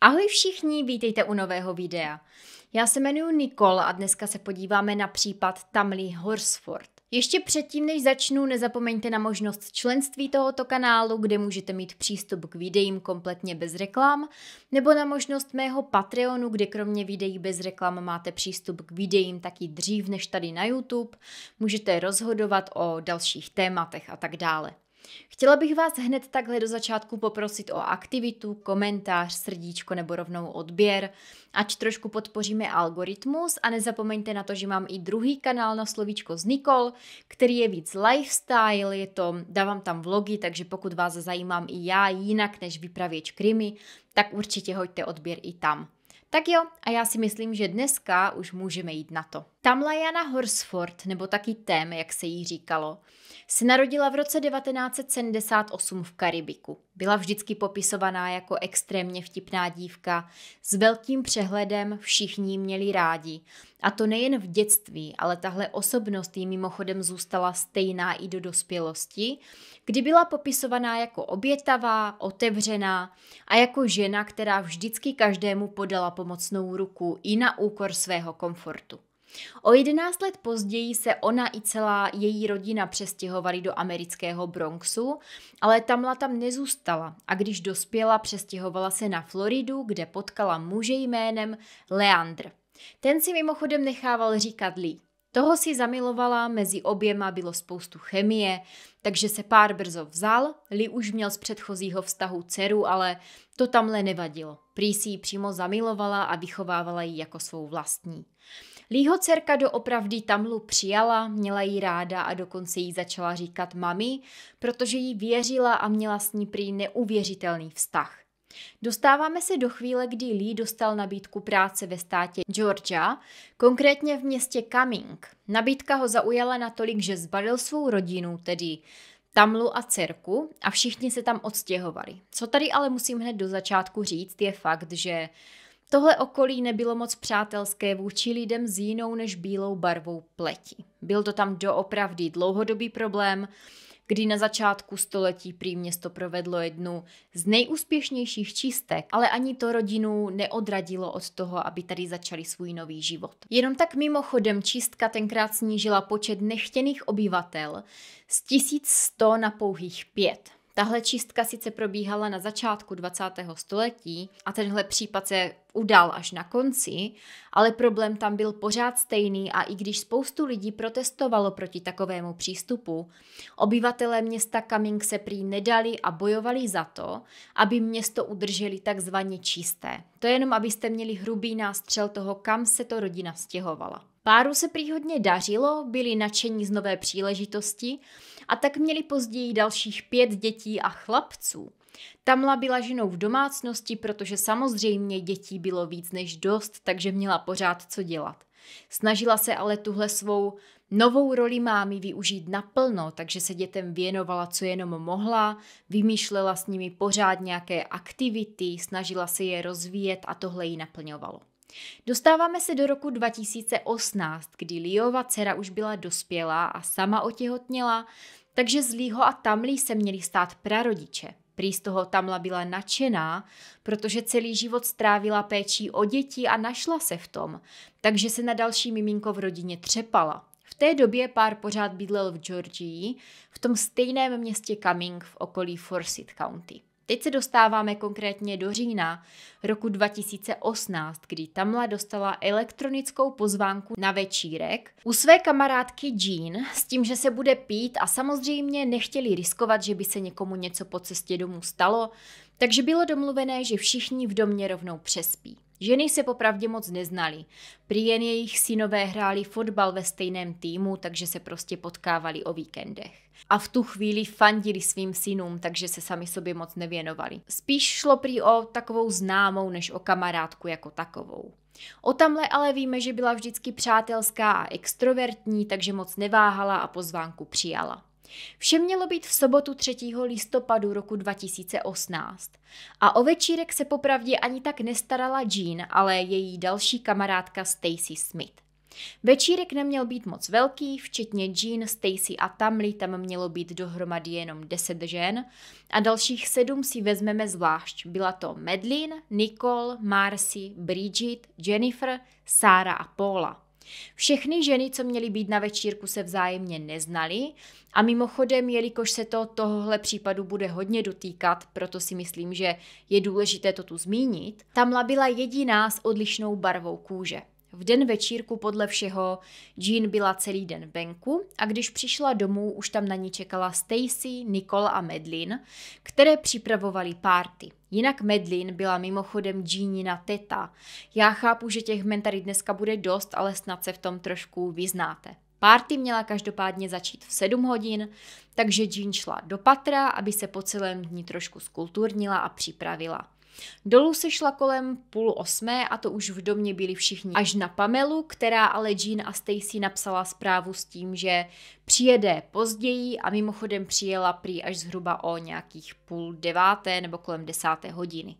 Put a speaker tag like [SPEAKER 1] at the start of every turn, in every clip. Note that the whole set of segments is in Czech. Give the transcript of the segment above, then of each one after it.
[SPEAKER 1] Ahoj všichni, vítejte u nového videa. Já se jmenuji Nikol a dneska se podíváme na případ Tamly Horsford. Ještě předtím, než začnu, nezapomeňte na možnost členství tohoto kanálu, kde můžete mít přístup k videím kompletně bez reklam, nebo na možnost mého Patreonu, kde kromě videí bez reklam máte přístup k videím taky dřív než tady na YouTube, můžete rozhodovat o dalších tématech a tak dále. Chtěla bych vás hned takhle do začátku poprosit o aktivitu, komentář, srdíčko nebo rovnou odběr, ať trošku podpoříme algoritmus a nezapomeňte na to, že mám i druhý kanál na slovíčko z Nikol, který je víc lifestyle, je to, dávám tam vlogy, takže pokud vás zajímám i já jinak než vypravěč krymy, tak určitě hoďte odběr i tam. Tak jo, a já si myslím, že dneska už můžeme jít na to. Tamla Jana Horsford, nebo taky Tém, jak se jí říkalo, se narodila v roce 1978 v Karibiku. Byla vždycky popisovaná jako extrémně vtipná dívka, s velkým přehledem všichni měli rádi. A to nejen v dětství, ale tahle osobnost jí mimochodem zůstala stejná i do dospělosti, kdy byla popisovaná jako obětavá, otevřená a jako žena, která vždycky každému podala pomocnou ruku i na úkor svého komfortu. O 11 let později se ona i celá její rodina přestěhovali do amerického Bronxu, ale Tamla tam nezůstala a když dospěla, přestěhovala se na Floridu, kde potkala muže jménem Leandr. Ten si mimochodem nechával říkat Lee. Toho si zamilovala, mezi oběma bylo spoustu chemie, takže se pár brzo vzal, Li už měl z předchozího vztahu dceru, ale to tamhle nevadilo. Prý si ji přímo zamilovala a vychovávala ji jako svou vlastní. Lího dcerka doopravdy Tamlu přijala, měla ji ráda a dokonce jí začala říkat mami, protože jí věřila a měla s ní prý neuvěřitelný vztah. Dostáváme se do chvíle, kdy Lee dostal nabídku práce ve státě Georgia, konkrétně v městě Cumming. Nabídka ho zaujala natolik, že zbalil svou rodinu, tedy Tamlu a dcerku a všichni se tam odstěhovali. Co tady ale musím hned do začátku říct je fakt, že Tohle okolí nebylo moc přátelské vůči lidem s jinou než bílou barvou pleti. Byl to tam doopravdy dlouhodobý problém, kdy na začátku století prý město provedlo jednu z nejúspěšnějších čistek, ale ani to rodinu neodradilo od toho, aby tady začali svůj nový život. Jenom tak mimochodem čistka tenkrát snížila počet nechtěných obyvatel z 1100 na pouhých pět. Tahle čistka sice probíhala na začátku 20. století a tenhle případ se udal až na konci, ale problém tam byl pořád stejný a i když spoustu lidí protestovalo proti takovému přístupu, obyvatelé města Kaming se prý nedali a bojovali za to, aby město udrželi takzvaně čisté. To jenom, abyste měli hrubý nástřel toho, kam se to rodina stěhovala. Páru se příhodně dařilo, byli nadšení z nové příležitosti a tak měli později dalších pět dětí a chlapců. Tamla byla ženou v domácnosti, protože samozřejmě dětí bylo víc než dost, takže měla pořád co dělat. Snažila se ale tuhle svou novou roli mámy využít naplno, takže se dětem věnovala, co jenom mohla, vymýšlela s nimi pořád nějaké aktivity, snažila se je rozvíjet a tohle ji naplňovalo. Dostáváme se do roku 2018, kdy Liova dcera už byla dospělá a sama otěhotněla, takže z Lího a Tamlí se měli stát prarodiče. Prý z toho Tamla byla nadšená, protože celý život strávila péčí o děti a našla se v tom, takže se na další miminko v rodině třepala. V té době pár pořád bydlel v Georgii, v tom stejném městě Cumming v okolí Forsyth County. Teď se dostáváme konkrétně do října roku 2018, kdy Tamla dostala elektronickou pozvánku na večírek u své kamarádky Jean s tím, že se bude pít a samozřejmě nechtěli riskovat, že by se někomu něco po cestě domů stalo, takže bylo domluvené, že všichni v domě rovnou přespí. Ženy se popravdě moc neznaly. Prý jen jejich synové hráli fotbal ve stejném týmu, takže se prostě potkávali o víkendech. A v tu chvíli fandili svým synům, takže se sami sobě moc nevěnovali. Spíš šlo prý o takovou známou, než o kamarádku jako takovou. O tamhle ale víme, že byla vždycky přátelská a extrovertní, takže moc neváhala a pozvánku přijala. Vše mělo být v sobotu 3. listopadu roku 2018. A o večírek se popravdě ani tak nestarala Jean, ale její další kamarádka Stacy Smith. Večírek neměl být moc velký, včetně Jean, Stacy a Tamly tam mělo být dohromady jenom 10 žen a dalších sedm si vezmeme zvlášť. Byla to Medlin, Nicole, Marcy, Bridget, Jennifer, Sara a Paula. Všechny ženy, co měly být na večírku, se vzájemně neznaly a mimochodem, jelikož se to tohle případu bude hodně dotýkat, proto si myslím, že je důležité to tu zmínit, tamla byla jediná s odlišnou barvou kůže. V den večírku podle všeho Jean byla celý den venku a když přišla domů, už tam na ní čekala Stacy, Nicole a Medlin, které připravovali párty. Jinak Medlin byla mimochodem Jeanina teta. Já chápu, že těch men tady dneska bude dost, ale snad se v tom trošku vyznáte. Párty měla každopádně začít v 7 hodin, takže Jean šla do patra, aby se po celém dní trošku skulturnila a připravila. Dolů se šla kolem půl osmé a to už v domě byli všichni. Až na Pamelu, která ale Jean a Stacy napsala zprávu s tím, že přijede později a mimochodem přijela prý až zhruba o nějakých půl deváté nebo kolem desáté hodiny.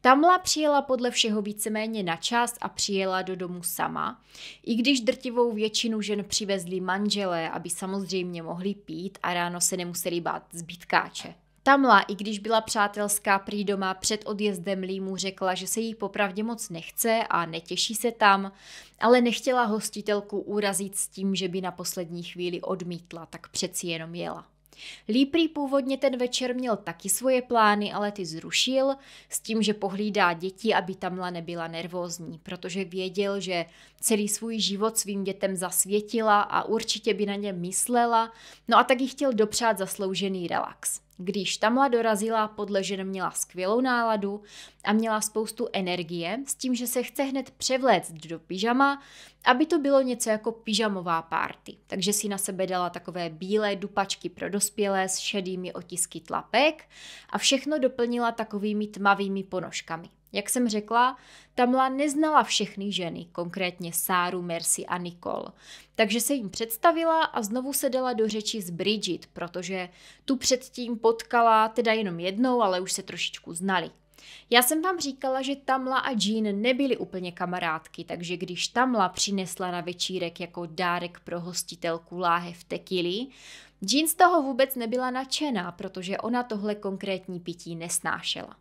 [SPEAKER 1] Tamla přijela podle všeho víceméně na čas a přijela do domu sama, i když drtivou většinu žen přivezli manželé, aby samozřejmě mohli pít a ráno se nemuseli bát zbytkáče. Tamla, i když byla přátelská prý doma před odjezdem Límu, řekla, že se jí popravdě moc nechce a netěší se tam, ale nechtěla hostitelku úrazit s tím, že by na poslední chvíli odmítla, tak přeci jenom jela. Líprý původně ten večer měl taky svoje plány, ale ty zrušil s tím, že pohlídá děti, aby Tamla nebyla nervózní, protože věděl, že celý svůj život svým dětem zasvětila a určitě by na ně myslela, no a tak jí chtěl dopřát zasloužený relax. Když Tamla dorazila, podle žen měla skvělou náladu a měla spoustu energie s tím, že se chce hned převléct do pyžama, aby to bylo něco jako pyžamová párty. Takže si na sebe dala takové bílé dupačky pro dospělé s šedými otisky tlapek a všechno doplnila takovými tmavými ponožkami. Jak jsem řekla, Tamla neznala všechny ženy, konkrétně Sáru, Mercy a Nicole. Takže se jim představila a znovu se dala do řeči s Bridget, protože tu předtím potkala teda jenom jednou, ale už se trošičku znali. Já jsem vám říkala, že Tamla a Jean nebyly úplně kamarádky, takže když Tamla přinesla na večírek jako dárek pro hostitelku v tekili, Jean z toho vůbec nebyla nadšená, protože ona tohle konkrétní pití nesnášela.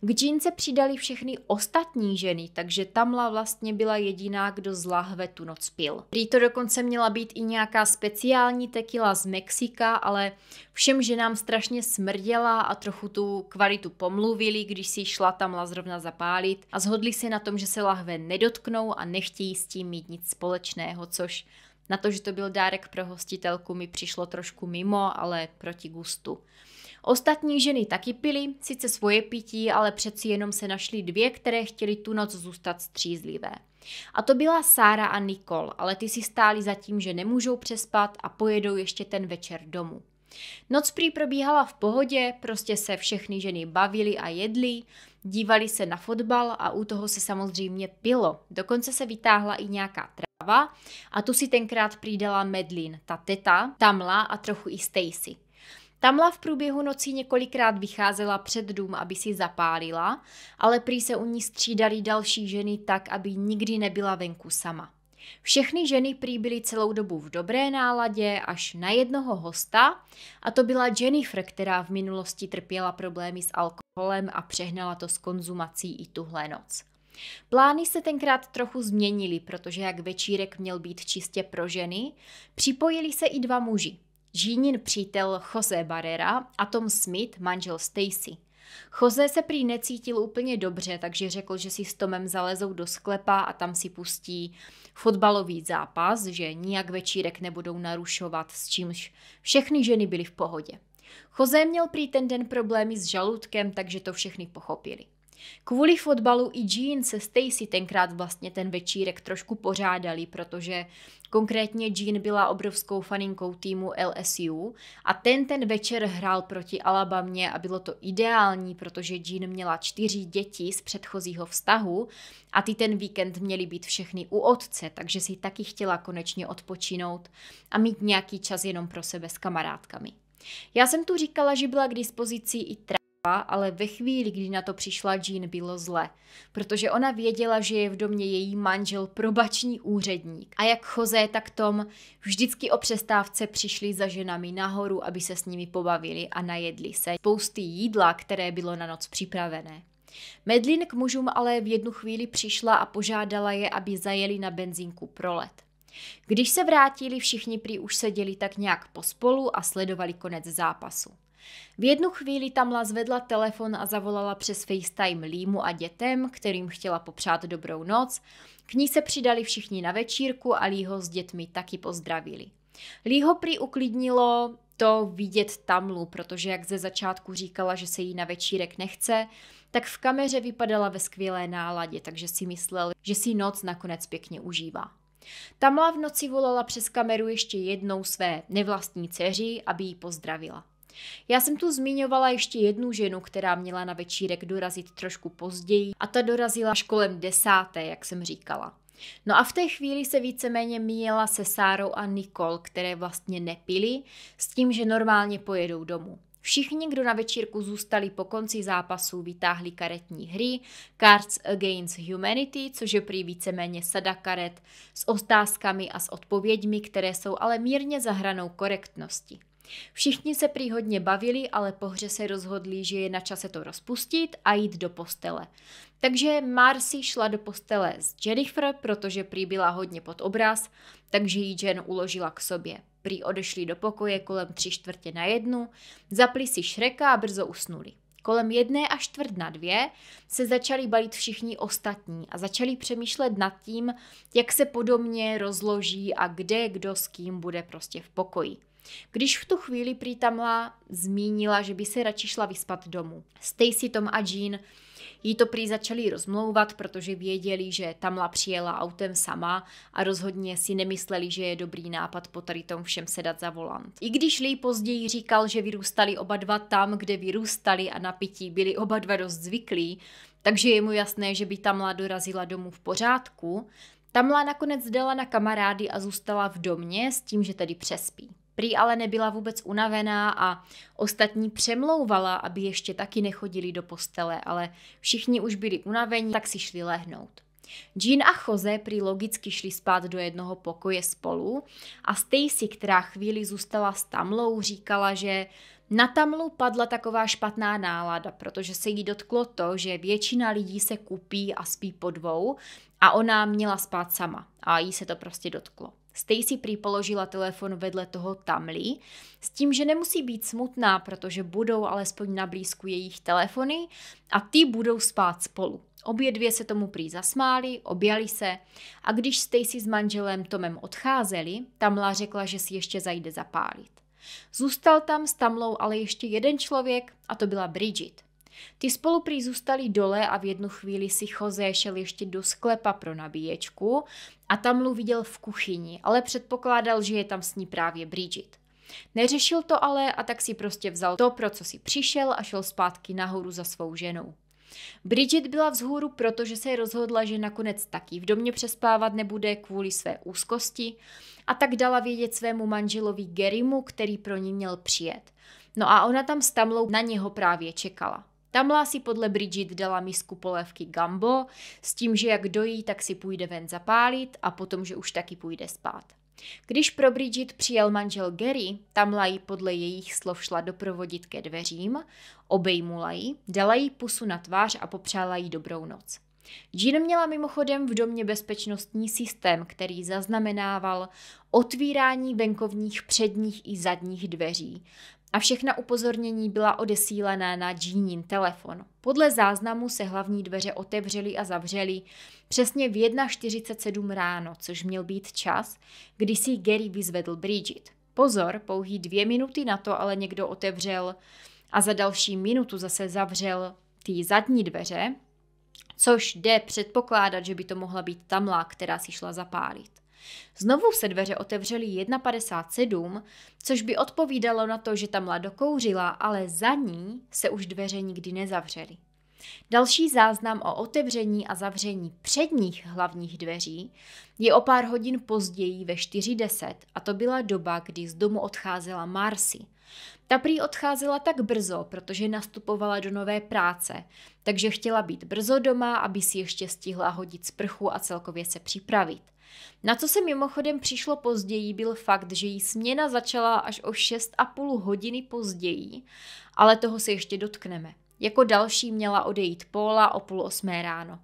[SPEAKER 1] K Jean se přidaly všechny ostatní ženy, takže Tamla vlastně byla jediná, kdo z lahve tu noc pil. Prý to dokonce měla být i nějaká speciální tekila z Mexika, ale všem ženám strašně smrděla a trochu tu kvalitu pomluvili, když si šla Tamla zrovna zapálit a zhodli se na tom, že se lahve nedotknou a nechtějí s tím mít nic společného, což na to, že to byl dárek pro hostitelku, mi přišlo trošku mimo, ale proti gustu. Ostatní ženy taky pily, sice svoje pití, ale přeci jenom se našly dvě, které chtěly tu noc zůstat střízlivé. A to byla Sára a Nikol, ale ty si stáli za tím, že nemůžou přespat a pojedou ještě ten večer domů. Noc prý probíhala v pohodě, prostě se všechny ženy bavily a jedly, dívali se na fotbal a u toho se samozřejmě pilo. Dokonce se vytáhla i nějaká tráva a tu si tenkrát přidala Medlin, ta teta, Tamla a trochu i Stacy. Tamla v průběhu nocí několikrát vycházela před dům, aby si zapálila, ale prý se u ní střídali další ženy tak, aby nikdy nebyla venku sama. Všechny ženy prý byly celou dobu v dobré náladě až na jednoho hosta a to byla Jennifer, která v minulosti trpěla problémy s alkoholem a přehnala to s konzumací i tuhle noc. Plány se tenkrát trochu změnily, protože jak večírek měl být čistě pro ženy, připojili se i dva muži, Žínin přítel Jose Barrera a Tom Smith, manžel Stacy. Jose se prý necítil úplně dobře, takže řekl, že si s Tomem zalezou do sklepa a tam si pustí fotbalový zápas, že nijak večírek nebudou narušovat, s čímž všechny ženy byly v pohodě. Jose měl prý ten den problémy s žaludkem, takže to všechny pochopili. Kvůli fotbalu i Jean se Stacy tenkrát vlastně ten večírek trošku pořádali, protože konkrétně Jean byla obrovskou faninkou týmu LSU a ten ten večer hrál proti Alabamě a bylo to ideální, protože Jean měla čtyři děti z předchozího vztahu a ty ten víkend měly být všechny u otce, takže si taky chtěla konečně odpočinout a mít nějaký čas jenom pro sebe s kamarádkami. Já jsem tu říkala, že byla k dispozici i tra- ale ve chvíli, kdy na to přišla Jean, bylo zle, protože ona věděla, že je v domě její manžel probační úředník. A jak Jose, tak Tom vždycky o přestávce přišli za ženami nahoru, aby se s nimi pobavili a najedli se spousty jídla, které bylo na noc připravené. Medlin k mužům ale v jednu chvíli přišla a požádala je, aby zajeli na benzínku pro let. Když se vrátili, všichni prý už seděli tak nějak pospolu a sledovali konec zápasu. V jednu chvíli Tamla zvedla telefon a zavolala přes FaceTime Límu a dětem, kterým chtěla popřát dobrou noc. K ní se přidali všichni na večírku a Lího s dětmi taky pozdravili. Lího prý uklidnilo to vidět Tamlu, protože jak ze začátku říkala, že se jí na večírek nechce, tak v kameře vypadala ve skvělé náladě, takže si myslel, že si noc nakonec pěkně užívá. Tamla v noci volala přes kameru ještě jednou své nevlastní dceři, aby ji pozdravila. Já jsem tu zmiňovala ještě jednu ženu, která měla na večírek dorazit trošku později a ta dorazila až kolem desáté, jak jsem říkala. No a v té chvíli se víceméně míjela se Sárou a Nikol, které vlastně nepily, s tím, že normálně pojedou domů. Všichni, kdo na večírku zůstali po konci zápasu, vytáhli karetní hry Cards Against Humanity, což je prý víceméně sada karet s otázkami a s odpověďmi, které jsou ale mírně zahranou korektnosti. Všichni se prý hodně bavili, ale po hře se rozhodli, že je na čase to rozpustit a jít do postele. Takže Marcy šla do postele s Jennifer, protože prý byla hodně pod obraz, takže ji Jen uložila k sobě. Prý odešli do pokoje kolem tři čtvrtě na jednu, zapli si šreka a brzo usnuli. Kolem jedné až čtvrt na dvě se začali balit všichni ostatní a začali přemýšlet nad tím, jak se podobně rozloží a kde kdo s kým bude prostě v pokoji. Když v tu chvíli prý Tamla zmínila, že by se radši šla vyspat domů. Stacy, Tom a Jean jí to prý začali rozmlouvat, protože věděli, že Tamla přijela autem sama a rozhodně si nemysleli, že je dobrý nápad po tady tom všem sedat za volant. I když Lee později říkal, že vyrůstali oba dva tam, kde vyrůstali a na pití byli oba dva dost zvyklí, takže je mu jasné, že by Tamla dorazila domů v pořádku, Tamla nakonec dala na kamarády a zůstala v domě s tím, že tedy přespí. Prý ale nebyla vůbec unavená a ostatní přemlouvala, aby ještě taky nechodili do postele, ale všichni už byli unavení, tak si šli lehnout. Jean a Jose prý logicky šli spát do jednoho pokoje spolu a Stacy, která chvíli zůstala s Tamlou, říkala, že na Tamlu padla taková špatná nálada, protože se jí dotklo to, že většina lidí se kupí a spí po dvou a ona měla spát sama a jí se to prostě dotklo. Stacy připoložila telefon vedle toho Tamly s tím, že nemusí být smutná, protože budou alespoň na blízku jejich telefony a ty budou spát spolu. Obě dvě se tomu prý zasmáli, objali se a když Stacy s manželem Tomem odcházeli, Tamla řekla, že si ještě zajde zapálit. Zůstal tam s Tamlou ale ještě jeden člověk a to byla Bridget – ty spolu prý zůstali dole a v jednu chvíli si Jose šel ještě do sklepa pro nabíječku a tam Lu viděl v kuchyni, ale předpokládal, že je tam s ní právě Bridget. Neřešil to ale a tak si prostě vzal to, pro co si přišel a šel zpátky nahoru za svou ženou. Bridget byla vzhůru, protože se rozhodla, že nakonec taky v domě přespávat nebude kvůli své úzkosti a tak dala vědět svému manželovi Gerimu, který pro ní měl přijet. No a ona tam s Tamlou na něho právě čekala. Tamla si podle Bridget dala misku polévky Gambo s tím, že jak dojí, tak si půjde ven zapálit a potom, že už taky půjde spát. Když pro Bridget přijel manžel Gary, Tamla ji podle jejich slov šla doprovodit ke dveřím, obejmula ji, dala jí pusu na tvář a popřála jí dobrou noc. Jean měla mimochodem v domě bezpečnostní systém, který zaznamenával otvírání venkovních předních i zadních dveří a všechna upozornění byla odesílená na Jeanin telefon. Podle záznamu se hlavní dveře otevřely a zavřely přesně v 1.47 ráno, což měl být čas, kdy si Gary vyzvedl Bridget. Pozor, pouhý dvě minuty na to ale někdo otevřel a za další minutu zase zavřel ty zadní dveře, což jde předpokládat, že by to mohla být tamla, která si šla zapálit. Znovu se dveře otevřely 1.57, což by odpovídalo na to, že ta mlado kouřila, ale za ní se už dveře nikdy nezavřely. Další záznam o otevření a zavření předních hlavních dveří je o pár hodin později ve 4.10 a to byla doba, kdy z domu odcházela Marcy. Ta prý odcházela tak brzo, protože nastupovala do nové práce, takže chtěla být brzo doma, aby si ještě stihla hodit sprchu a celkově se připravit. Na co se mimochodem přišlo později, byl fakt, že jí směna začala až o 6,5 hodiny později, ale toho se ještě dotkneme. Jako další měla odejít Paula o půl osmé ráno.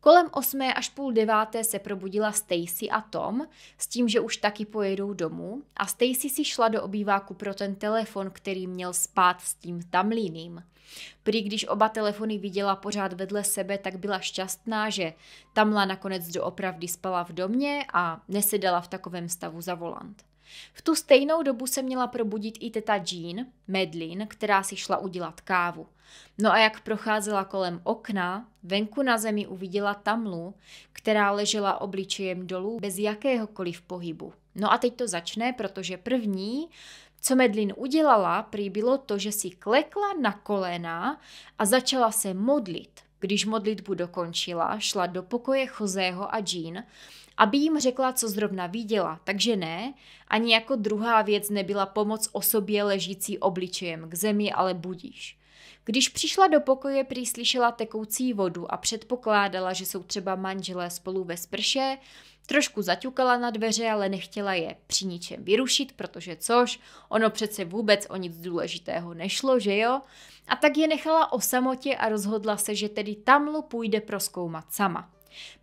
[SPEAKER 1] Kolem osmé až půl deváté se probudila Stacy a Tom s tím, že už taky pojedou domů a Stacy si šla do obýváku pro ten telefon, který měl spát s tím Tamlíným. Prý když oba telefony viděla pořád vedle sebe, tak byla šťastná, že Tamla nakonec doopravdy spala v domě a nesedala v takovém stavu za volant. V tu stejnou dobu se měla probudit i teta Jean, Medlin, která si šla udělat kávu. No a jak procházela kolem okna, venku na zemi uviděla tamlu, která ležela obličejem dolů bez jakéhokoliv pohybu. No a teď to začne, protože první co Medlin udělala, prý bylo to, že si klekla na kolena a začala se modlit. Když modlitbu dokončila, šla do pokoje Chozého a Jean, aby jim řekla, co zrovna viděla, takže ne, ani jako druhá věc nebyla pomoc osobě ležící obličejem k zemi, ale budíš. Když přišla do pokoje, přislyšela tekoucí vodu a předpokládala, že jsou třeba manželé spolu ve sprše, Trošku zaťukala na dveře, ale nechtěla je při ničem vyrušit, protože což, ono přece vůbec o nic důležitého nešlo, že jo? A tak je nechala o samotě a rozhodla se, že tedy tamlu půjde proskoumat sama.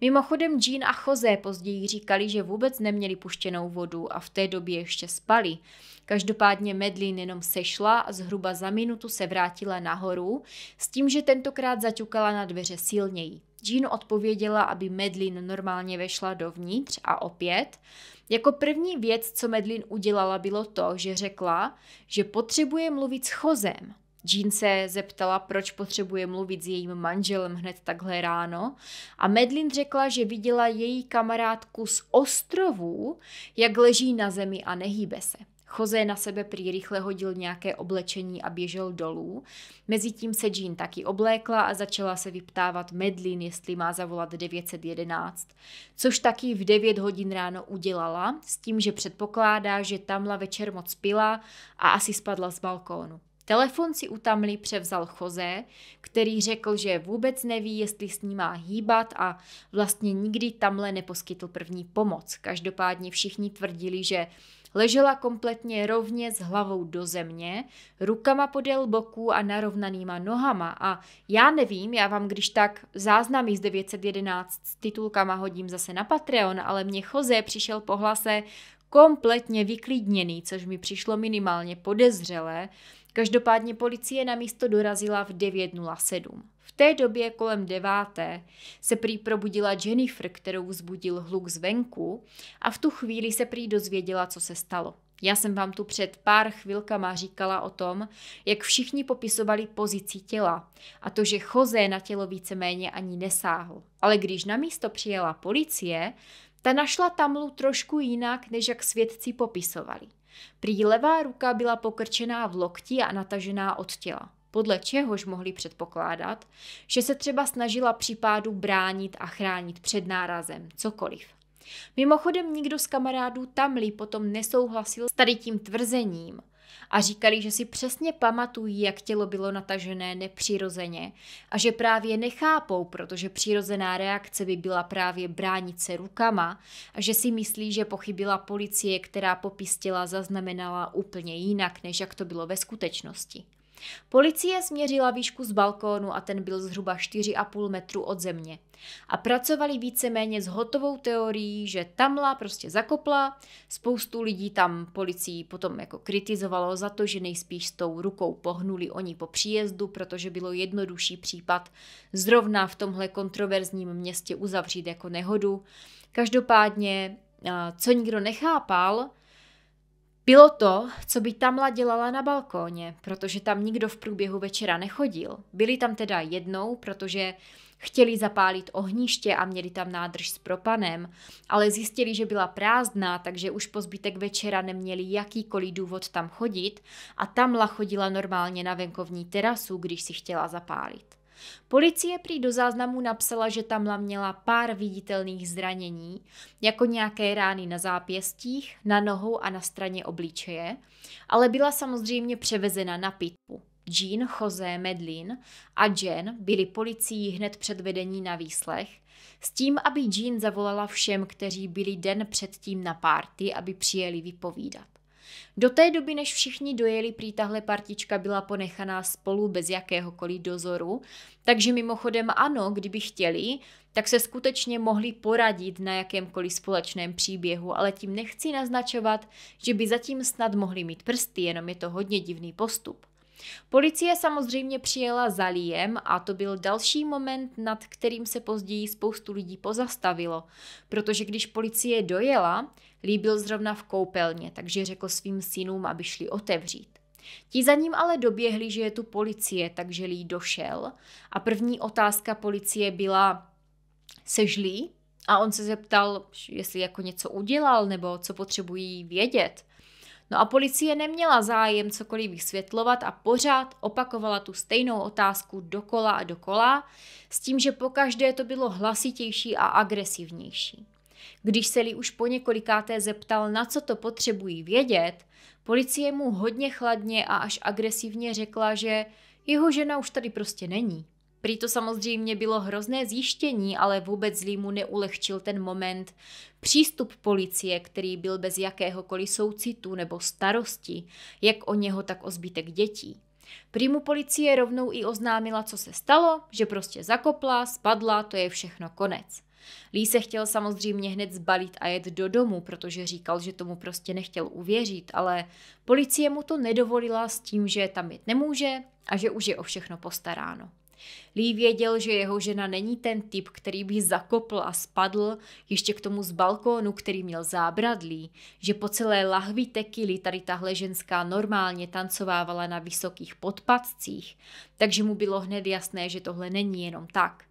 [SPEAKER 1] Mimochodem Jean a Jose později říkali, že vůbec neměli puštěnou vodu a v té době ještě spali. Každopádně Medlin jenom sešla a zhruba za minutu se vrátila nahoru s tím, že tentokrát zaťukala na dveře silněji. Jean odpověděla, aby Medlin normálně vešla dovnitř a opět. Jako první věc, co Medlin udělala, bylo to, že řekla, že potřebuje mluvit s Chozem. Jean se zeptala, proč potřebuje mluvit s jejím manželem hned takhle ráno a Medlin řekla, že viděla její kamarádku z ostrovů, jak leží na zemi a nehýbe se. Jose na sebe prý rychle hodil nějaké oblečení a běžel dolů. Mezitím se Jean taky oblékla a začala se vyptávat Medlin, jestli má zavolat 911. Což taky v 9 hodin ráno udělala, s tím, že předpokládá, že tamla večer moc pila a asi spadla z balkónu. Telefon si utamli převzal Choze, který řekl, že vůbec neví, jestli s ní má hýbat a vlastně nikdy tamhle neposkytl první pomoc. Každopádně všichni tvrdili, že Ležela kompletně rovně s hlavou do země, rukama podél boků a narovnanýma nohama. A já nevím, já vám když tak záznamy z 911 s titulkama hodím zase na Patreon, ale mě Choze přišel po hlase kompletně vyklidněný, což mi přišlo minimálně podezřelé. Každopádně policie na místo dorazila v 9.07. V té době kolem deváté se prý probudila Jennifer, kterou vzbudil hluk zvenku a v tu chvíli se prý dozvěděla, co se stalo. Já jsem vám tu před pár chvilkama říkala o tom, jak všichni popisovali pozici těla a to, že Jose na tělo víceméně ani nesáhl. Ale když na místo přijela policie, ta našla Tamlu trošku jinak, než jak svědci popisovali. Prý levá ruka byla pokrčená v lokti a natažená od těla, podle čehož mohli předpokládat, že se třeba snažila při pádu bránit a chránit před nárazem, cokoliv. Mimochodem nikdo z kamarádů tamli potom nesouhlasil s tady tím tvrzením – a říkali, že si přesně pamatují, jak tělo bylo natažené nepřirozeně a že právě nechápou, protože přirozená reakce by byla právě bránit se rukama a že si myslí, že pochybila policie, která popistila zaznamenala úplně jinak, než jak to bylo ve skutečnosti. Policie směřila výšku z balkónu a ten byl zhruba 4,5 metru od země. A pracovali víceméně s hotovou teorií, že tamla prostě zakopla, spoustu lidí tam policii potom jako kritizovalo za to, že nejspíš s tou rukou pohnuli oni po příjezdu, protože bylo jednodušší případ zrovna v tomhle kontroverzním městě uzavřít jako nehodu. Každopádně, co nikdo nechápal, bylo to, co by Tamla dělala na balkóně, protože tam nikdo v průběhu večera nechodil. Byli tam teda jednou, protože chtěli zapálit ohniště a měli tam nádrž s propanem, ale zjistili, že byla prázdná, takže už po zbytek večera neměli jakýkoliv důvod tam chodit a Tamla chodila normálně na venkovní terasu, když si chtěla zapálit. Policie prý do záznamu napsala, že tamla měla pár viditelných zranění, jako nějaké rány na zápěstích, na nohou a na straně obličeje, ale byla samozřejmě převezena na pitbu. Jean, Jose, Medlin a Jen byli policií hned před vedení na výslech, s tím, aby Jean zavolala všem, kteří byli den předtím na párty, aby přijeli vypovídat. Do té doby, než všichni dojeli, prý tahle partička byla ponechaná spolu bez jakéhokoliv dozoru, takže mimochodem ano, kdyby chtěli, tak se skutečně mohli poradit na jakémkoliv společném příběhu, ale tím nechci naznačovat, že by zatím snad mohli mít prsty, jenom je to hodně divný postup. Policie samozřejmě přijela za Líjem a to byl další moment, nad kterým se později spoustu lidí pozastavilo, protože když policie dojela, Lí byl zrovna v koupelně, takže řekl svým synům, aby šli otevřít. Ti za ním ale doběhli, že je tu policie, takže Lí došel a první otázka policie byla, sežlí? A on se zeptal, jestli jako něco udělal nebo co potřebují vědět. No a policie neměla zájem cokoliv vysvětlovat a pořád opakovala tu stejnou otázku dokola a dokola, s tím, že pokaždé to bylo hlasitější a agresivnější. Když se li už po několikáté zeptal, na co to potřebují vědět, policie mu hodně chladně a až agresivně řekla, že jeho žena už tady prostě není. Prý to samozřejmě bylo hrozné zjištění, ale vůbec zlý mu neulehčil ten moment. Přístup policie, který byl bez jakéhokoliv soucitu nebo starosti, jak o něho, tak o zbytek dětí. Prý mu policie rovnou i oznámila, co se stalo, že prostě zakopla, spadla, to je všechno konec. Lee se chtěl samozřejmě hned zbalit a jet do domu, protože říkal, že tomu prostě nechtěl uvěřit, ale policie mu to nedovolila s tím, že tam jet nemůže a že už je o všechno postaráno. Lee věděl, že jeho žena není ten typ, který by zakopl a spadl ještě k tomu z balkónu, který měl zábradlí, že po celé lahvi tekily tady tahle ženská normálně tancovávala na vysokých podpadcích, takže mu bylo hned jasné, že tohle není jenom tak.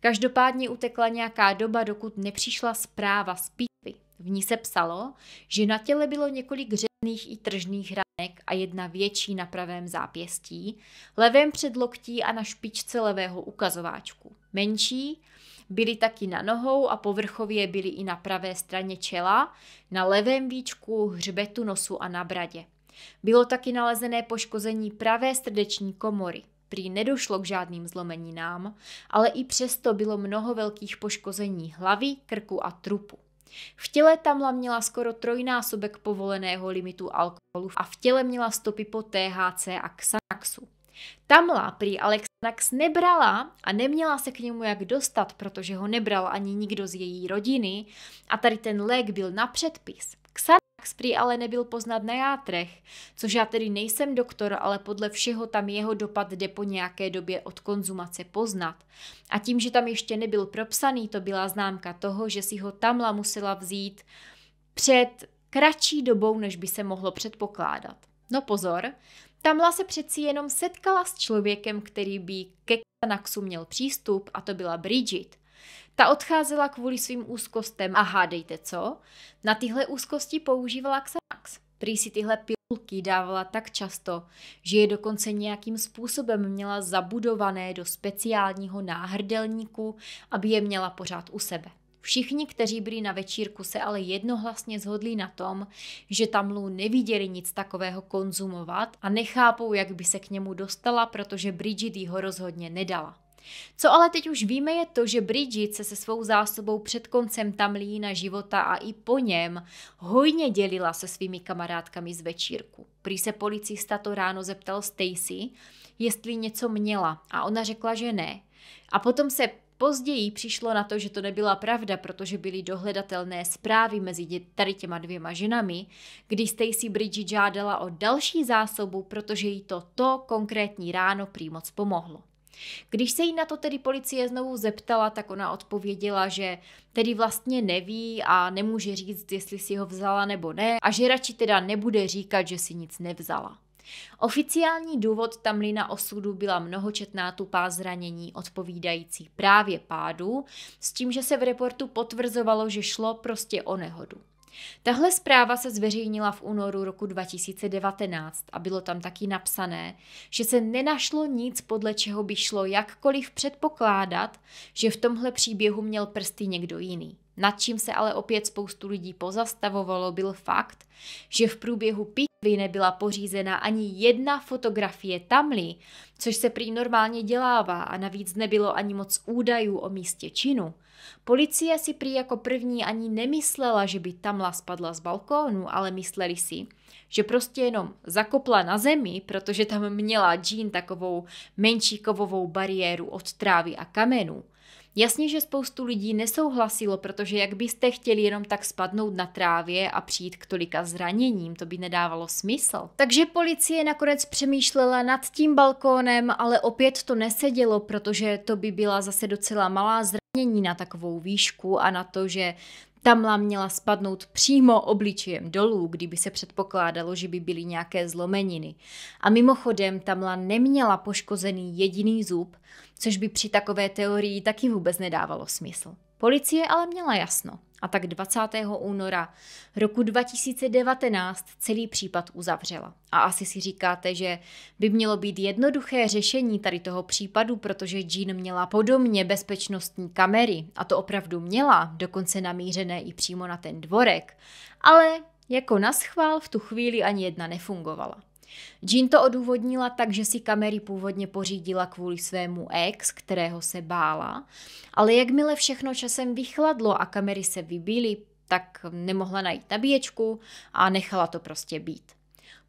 [SPEAKER 1] Každopádně utekla nějaká doba, dokud nepřišla zpráva z pípy. V ní se psalo, že na těle bylo několik řezných i tržných hranek a jedna větší na pravém zápěstí, levém předloktí a na špičce levého ukazováčku. Menší byly taky na nohou a povrchově byly i na pravé straně čela, na levém víčku, hřbetu nosu a na bradě. Bylo taky nalezené poškození pravé srdeční komory. Prý nedošlo k žádným zlomeninám, ale i přesto bylo mnoho velkých poškození hlavy, krku a trupu. V těle tamla měla skoro trojnásobek povoleného limitu alkoholu a v těle měla stopy po THC a Xanaxu. Tamla prý ale Xanax nebrala a neměla se k němu jak dostat, protože ho nebral ani nikdo z její rodiny a tady ten lék byl na předpis. Xanax prý ale nebyl poznat na játrech, což já tedy nejsem doktor, ale podle všeho tam jeho dopad jde po nějaké době od konzumace poznat. A tím, že tam ještě nebyl propsaný, to byla známka toho, že si ho tamla musela vzít před kratší dobou, než by se mohlo předpokládat. No pozor, Tamla se přeci jenom setkala s člověkem, který by ke Xanaxu měl přístup a to byla Bridget. Ta odcházela kvůli svým úzkostem a hádejte co? Na tyhle úzkosti používala Xanax. Prý si tyhle pilulky dávala tak často, že je dokonce nějakým způsobem měla zabudované do speciálního náhrdelníku, aby je měla pořád u sebe. Všichni, kteří byli na večírku, se ale jednohlasně zhodli na tom, že tam Lou neviděli nic takového konzumovat a nechápou, jak by se k němu dostala, protože Bridget ho rozhodně nedala. Co ale teď už víme je to, že Bridget se se svou zásobou před koncem Tamlína života a i po něm hojně dělila se svými kamarádkami z večírku. Prý se policista to ráno zeptal Stacy, jestli něco měla a ona řekla, že ne. A potom se Později přišlo na to, že to nebyla pravda, protože byly dohledatelné zprávy mezi tady těma dvěma ženami, kdy Stacy Bridget žádala o další zásobu, protože jí to to konkrétní ráno prý moc pomohlo. Když se jí na to tedy policie znovu zeptala, tak ona odpověděla, že tedy vlastně neví a nemůže říct, jestli si ho vzala nebo ne a že radši teda nebude říkat, že si nic nevzala. Oficiální důvod Tamlina osudu byla mnohočetná tupá zranění odpovídající právě pádu, s tím, že se v reportu potvrzovalo, že šlo prostě o nehodu. Tahle zpráva se zveřejnila v únoru roku 2019 a bylo tam taky napsané, že se nenašlo nic, podle čeho by šlo jakkoliv předpokládat, že v tomhle příběhu měl prsty někdo jiný. Nad čím se ale opět spoustu lidí pozastavovalo, byl fakt, že v průběhu by nebyla pořízena ani jedna fotografie tamly, což se prý normálně dělává a navíc nebylo ani moc údajů o místě činu. Policie si prý jako první ani nemyslela, že by Tamla spadla z balkónu, ale mysleli si, že prostě jenom zakopla na zemi, protože tam měla Jean takovou menší kovovou bariéru od trávy a kamenů. Jasně, že spoustu lidí nesouhlasilo, protože jak byste chtěli jenom tak spadnout na trávě a přijít k tolika zraněním, to by nedávalo smysl. Takže policie nakonec přemýšlela nad tím balkónem, ale opět to nesedělo, protože to by byla zase docela malá zranění na takovou výšku a na to, že Tamla měla spadnout přímo obličejem dolů, kdyby se předpokládalo, že by byly nějaké zlomeniny. A mimochodem Tamla neměla poškozený jediný zub, což by při takové teorii taky vůbec nedávalo smysl. Policie ale měla jasno a tak 20. února roku 2019 celý případ uzavřela. A asi si říkáte, že by mělo být jednoduché řešení tady toho případu, protože Jean měla podobně bezpečnostní kamery a to opravdu měla, dokonce namířené i přímo na ten dvorek, ale jako na schvál v tu chvíli ani jedna nefungovala. Jean to odůvodnila tak, že si kamery původně pořídila kvůli svému ex, kterého se bála, ale jakmile všechno časem vychladlo a kamery se vybíly, tak nemohla najít nabíječku a nechala to prostě být.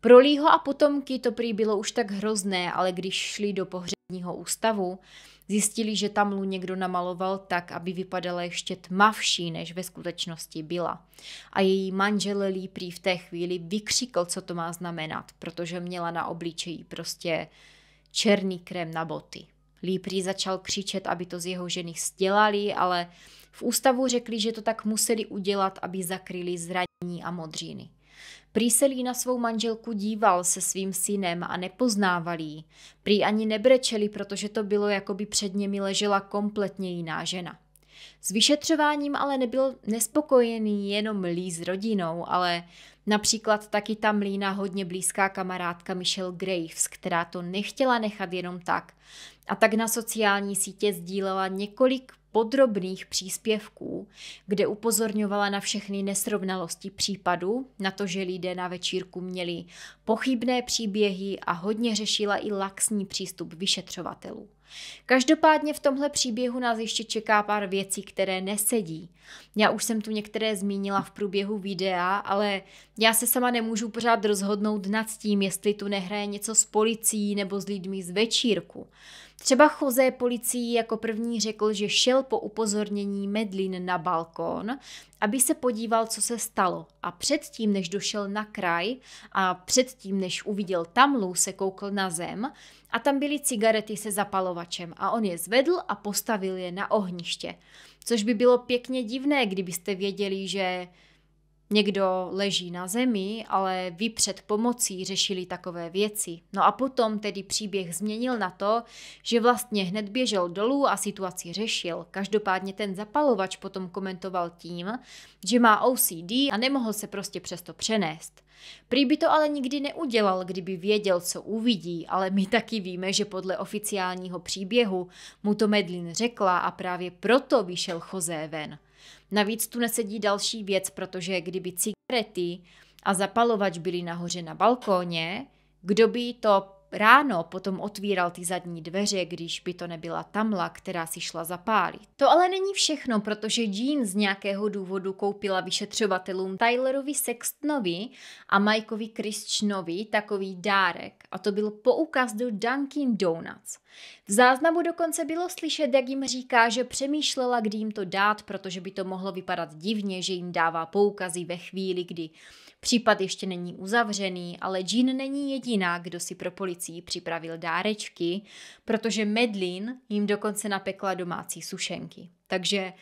[SPEAKER 1] Pro Lího a potomky to prý bylo už tak hrozné, ale když šli do pohřebu, Národního ústavu, zjistili, že tam tamlu někdo namaloval tak, aby vypadala ještě tmavší, než ve skutečnosti byla. A její manžel Lí prý v té chvíli vykřikl, co to má znamenat, protože měla na obličeji prostě černý krém na boty. Lí prý začal křičet, aby to z jeho ženy sdělali, ale v ústavu řekli, že to tak museli udělat, aby zakryli zranění a modříny. Prý se na svou manželku díval se svým synem a nepoznával jí. Prý ani nebrečeli, protože to bylo, jako by před nimi ležela kompletně jiná žena. S vyšetřováním ale nebyl nespokojený jenom Lee s rodinou, ale například taky tam Lína hodně blízká kamarádka Michelle Graves, která to nechtěla nechat jenom tak. A tak na sociální sítě sdílela několik podrobných příspěvků, kde upozorňovala na všechny nesrovnalosti případu, na to, že lidé na večírku měli pochybné příběhy a hodně řešila i laxní přístup vyšetřovatelů. Každopádně v tomhle příběhu nás ještě čeká pár věcí, které nesedí. Já už jsem tu některé zmínila v průběhu videa, ale já se sama nemůžu pořád rozhodnout nad tím, jestli tu nehraje něco s policií nebo s lidmi z večírku. Třeba Jose policií jako první řekl, že šel po upozornění Medlin na balkón, aby se podíval, co se stalo. A předtím, než došel na kraj a předtím, než uviděl tamlu, se koukl na zem a tam byly cigarety se zapalovačem a on je zvedl a postavil je na ohniště. Což by bylo pěkně divné, kdybyste věděli, že Někdo leží na zemi, ale vy před pomocí řešili takové věci. No a potom tedy příběh změnil na to, že vlastně hned běžel dolů a situaci řešil. Každopádně ten zapalovač potom komentoval tím, že má OCD a nemohl se prostě přesto přenést. Prý by to ale nikdy neudělal, kdyby věděl, co uvidí, ale my taky víme, že podle oficiálního příběhu mu to Medlin řekla a právě proto vyšel Jose ven. Navíc tu nesedí další věc, protože kdyby cigarety a zapalovač byly nahoře na balkóně, kdo by to ráno potom otvíral ty zadní dveře, když by to nebyla Tamla, která si šla zapálit. To ale není všechno, protože Jean z nějakého důvodu koupila vyšetřovatelům Tylerovi Sextnovi a Mikeovi Kristnovi takový dárek a to byl poukaz do Dunkin Donuts. V záznamu dokonce bylo slyšet, jak jim říká, že přemýšlela, kdy jim to dát, protože by to mohlo vypadat divně, že jim dává poukazy ve chvíli, kdy Případ ještě není uzavřený, ale Jean není jediná, kdo si pro policii připravil dárečky, protože Medlin jim dokonce napekla domácí sušenky. Takže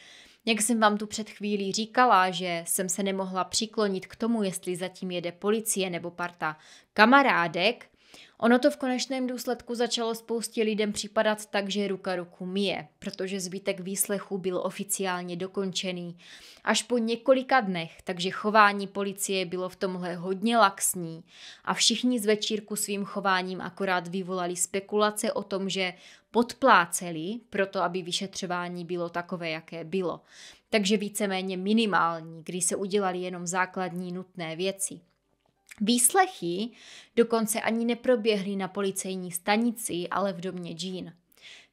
[SPEAKER 1] jak jsem vám tu před chvílí říkala, že jsem se nemohla přiklonit k tomu, jestli zatím jede policie nebo parta kamarádek, Ono to v konečném důsledku začalo spoustě lidem připadat tak, že ruka ruku mije, protože zbytek výslechu byl oficiálně dokončený. Až po několika dnech, takže chování policie bylo v tomhle hodně laxní a všichni z večírku svým chováním akorát vyvolali spekulace o tom, že podpláceli proto, aby vyšetřování bylo takové, jaké bylo. Takže víceméně minimální, kdy se udělali jenom základní nutné věci. Výslechy dokonce ani neproběhly na policejní stanici, ale v domě Jean.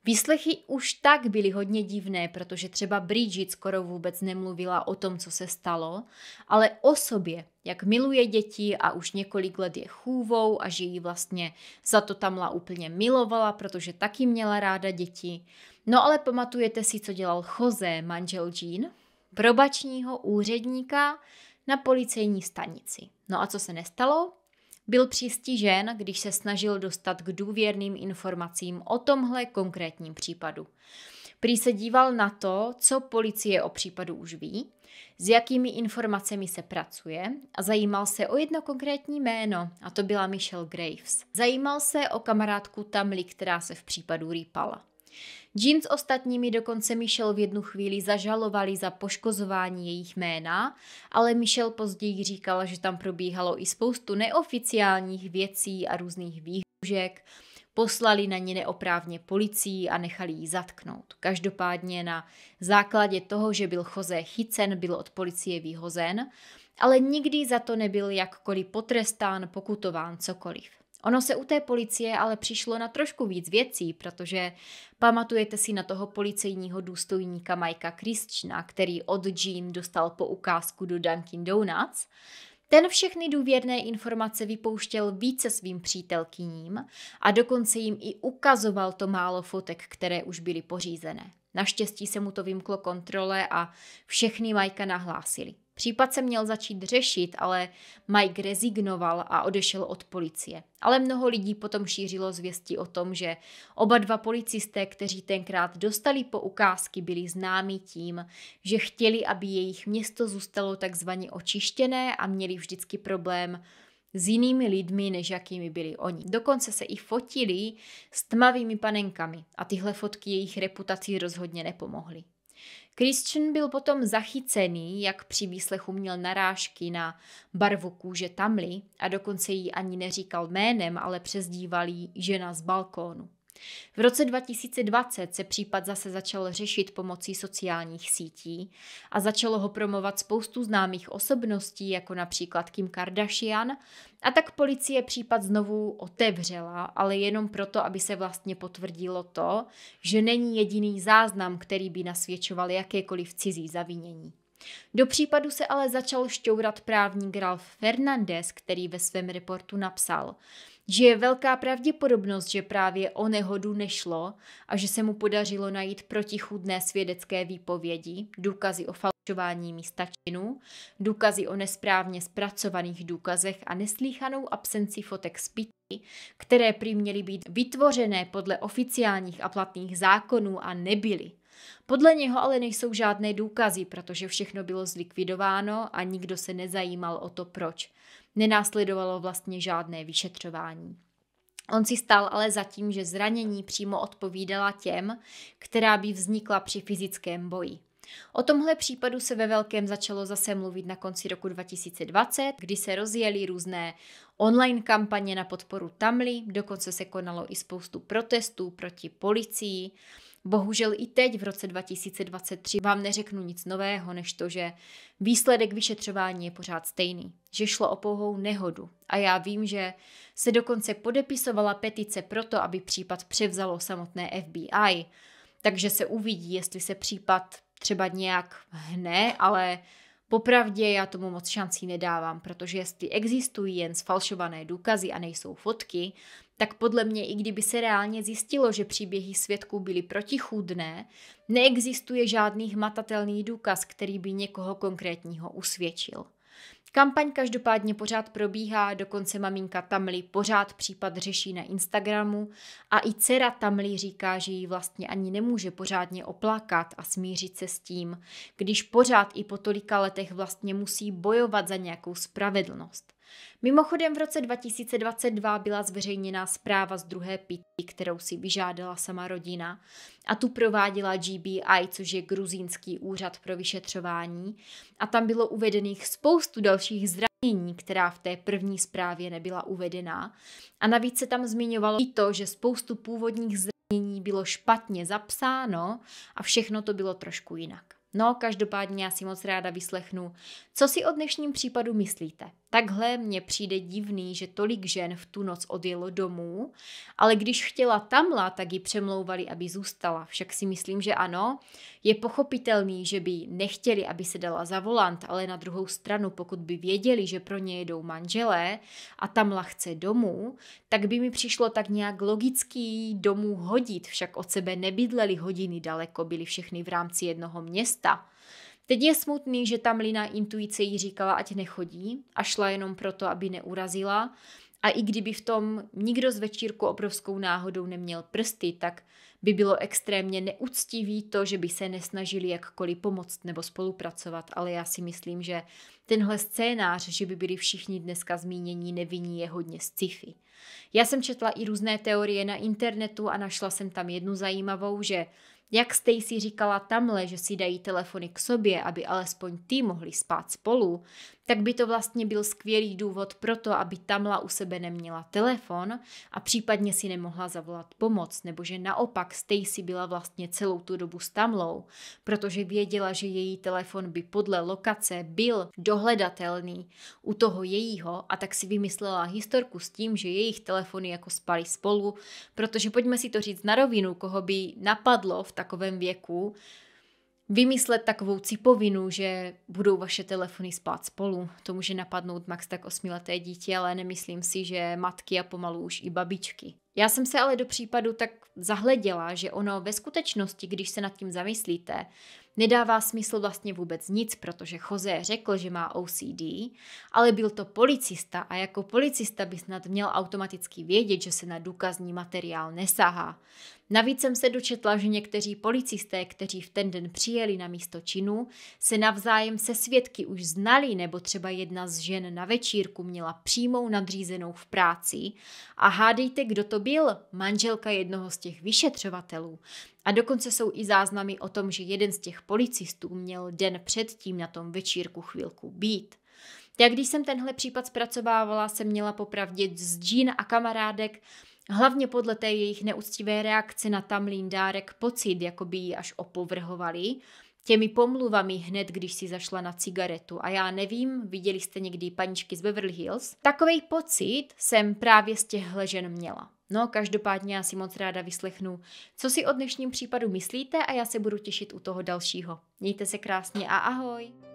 [SPEAKER 1] Výslechy už tak byly hodně divné, protože třeba Bridget skoro vůbec nemluvila o tom, co se stalo, ale o sobě, jak miluje děti a už několik let je chůvou a že ji vlastně za to tamla úplně milovala, protože taky měla ráda děti. No ale pamatujete si, co dělal Jose, manžel Jean? Probačního úředníka, na policejní stanici. No a co se nestalo? Byl přistižen, když se snažil dostat k důvěrným informacím o tomhle konkrétním případu. Prý se díval na to, co policie o případu už ví, s jakými informacemi se pracuje a zajímal se o jedno konkrétní jméno, a to byla Michelle Graves. Zajímal se o kamarádku Tamli, která se v případu rýpala. Jean s ostatními dokonce Michelle v jednu chvíli zažalovali za poškozování jejich jména, ale Michelle později říkala, že tam probíhalo i spoustu neoficiálních věcí a různých výhružek, poslali na ně neoprávně policii a nechali ji zatknout. Každopádně na základě toho, že byl Jose chycen, byl od policie vyhozen, ale nikdy za to nebyl jakkoliv potrestán, pokutován, cokoliv. Ono se u té policie ale přišlo na trošku víc věcí, protože pamatujete si na toho policejního důstojníka Majka Kristčna, který od Jean dostal po ukázku do Dunkin Donuts, ten všechny důvěrné informace vypouštěl více svým přítelkyním a dokonce jim i ukazoval to málo fotek, které už byly pořízené. Naštěstí se mu to vymklo kontrole a všechny Majka nahlásili. Případ se měl začít řešit, ale Mike rezignoval a odešel od policie. Ale mnoho lidí potom šířilo zvěsti o tom, že oba dva policisté, kteří tenkrát dostali po ukázky, byli známi tím, že chtěli, aby jejich město zůstalo takzvaně očištěné a měli vždycky problém s jinými lidmi, než jakými byli oni. Dokonce se i fotili s tmavými panenkami a tyhle fotky jejich reputaci rozhodně nepomohly. Christian byl potom zachycený, jak při výslechu měl narážky na barvu kůže Tamly a dokonce jí ani neříkal jménem, ale přezdíval jí žena z balkónu. V roce 2020 se případ zase začal řešit pomocí sociálních sítí a začalo ho promovat spoustu známých osobností, jako například Kim Kardashian, a tak policie případ znovu otevřela, ale jenom proto, aby se vlastně potvrdilo to, že není jediný záznam, který by nasvědčoval jakékoliv cizí zavinění. Do případu se ale začal šťourat právník Ralph Fernandez, který ve svém reportu napsal – že je velká pravděpodobnost, že právě o nehodu nešlo a že se mu podařilo najít protichudné svědecké výpovědi, důkazy o falšování místa činu, důkazy o nesprávně zpracovaných důkazech a neslíchanou absenci fotek z pití, které prý měly být vytvořené podle oficiálních a platných zákonů a nebyly. Podle něho ale nejsou žádné důkazy, protože všechno bylo zlikvidováno a nikdo se nezajímal o to proč. Nenásledovalo vlastně žádné vyšetřování. On si stal ale zatím, že zranění přímo odpovídala těm, která by vznikla při fyzickém boji. O tomhle případu se ve velkém začalo zase mluvit na konci roku 2020, kdy se rozjeli různé online kampaně na podporu Tamly, dokonce se konalo i spoustu protestů proti policii Bohužel i teď v roce 2023 vám neřeknu nic nového, než to, že výsledek vyšetřování je pořád stejný, že šlo o pouhou nehodu. A já vím, že se dokonce podepisovala petice proto, aby případ převzalo samotné FBI, takže se uvidí, jestli se případ třeba nějak hne, ale Popravdě já tomu moc šancí nedávám, protože jestli existují jen sfalšované důkazy a nejsou fotky, tak podle mě, i kdyby se reálně zjistilo, že příběhy svědků byly protichůdné, neexistuje žádný hmatatelný důkaz, který by někoho konkrétního usvědčil. Kampaň každopádně pořád probíhá, dokonce maminka Tamli pořád případ řeší na Instagramu a i dcera Tamli říká, že ji vlastně ani nemůže pořádně oplakat a smířit se s tím, když pořád i po tolika letech vlastně musí bojovat za nějakou spravedlnost. Mimochodem v roce 2022 byla zveřejněná zpráva z druhé pití, kterou si vyžádala sama rodina a tu prováděla GBI, což je gruzínský úřad pro vyšetřování a tam bylo uvedených spoustu dalších zranění, která v té první zprávě nebyla uvedená a navíc se tam zmiňovalo i to, že spoustu původních zranění bylo špatně zapsáno a všechno to bylo trošku jinak. No, každopádně já si moc ráda vyslechnu, co si o dnešním případu myslíte. Takhle mně přijde divný, že tolik žen v tu noc odjelo domů, ale když chtěla tamla, tak ji přemlouvali, aby zůstala. Však si myslím, že ano. Je pochopitelný, že by nechtěli, aby se dala za volant, ale na druhou stranu, pokud by věděli, že pro ně jedou manželé a tamla chce domů, tak by mi přišlo tak nějak logický domů hodit, však od sebe nebydleli hodiny daleko, byli všechny v rámci jednoho města. Teď je smutný, že tam lina intuice jí říkala, ať nechodí a šla jenom proto, aby neurazila. A i kdyby v tom nikdo z večírku obrovskou náhodou neměl prsty, tak by bylo extrémně neúctivý to, že by se nesnažili jakkoliv pomoct nebo spolupracovat, ale já si myslím, že tenhle scénář, že by byli všichni dneska zmínění nevinní, je hodně sci-fi. Já jsem četla i různé teorie na internetu a našla jsem tam jednu zajímavou, že jak Stacy říkala tamhle, že si dají telefony k sobě, aby alespoň ty mohli spát spolu, tak by to vlastně byl skvělý důvod pro to, aby Tamla u sebe neměla telefon a případně si nemohla zavolat pomoc, nebo že naopak Stacy byla vlastně celou tu dobu s Tamlou, protože věděla, že její telefon by podle lokace byl dohledatelný u toho jejího a tak si vymyslela historku s tím, že jejich telefony jako spaly spolu, protože pojďme si to říct na rovinu, koho by napadlo v takovém věku, vymyslet takovou cipovinu, že budou vaše telefony spát spolu. To může napadnout max tak osmileté dítě, ale nemyslím si, že matky a pomalu už i babičky. Já jsem se ale do případu tak zahleděla, že ono ve skutečnosti, když se nad tím zamyslíte, nedává smysl vlastně vůbec nic, protože Jose řekl, že má OCD, ale byl to policista a jako policista by snad měl automaticky vědět, že se na důkazní materiál nesahá. Navíc jsem se dočetla, že někteří policisté, kteří v ten den přijeli na místo činu, se navzájem se svědky už znali, nebo třeba jedna z žen na večírku měla přímou nadřízenou v práci. A hádejte, kdo to byl? Manželka jednoho z těch vyšetřovatelů. A dokonce jsou i záznamy o tom, že jeden z těch policistů měl den předtím na tom večírku chvilku být. Já když jsem tenhle případ zpracovávala, jsem měla popravdět z džín a kamarádek Hlavně podle té jejich neúctivé reakce na Tamlin dárek pocit, jako by ji až opovrhovali, těmi pomluvami hned, když si zašla na cigaretu. A já nevím, viděli jste někdy paničky z Beverly Hills. Takový pocit jsem právě z těchhle žen měla. No, každopádně já si moc ráda vyslechnu, co si o dnešním případu myslíte a já se budu těšit u toho dalšího. Mějte se krásně a ahoj!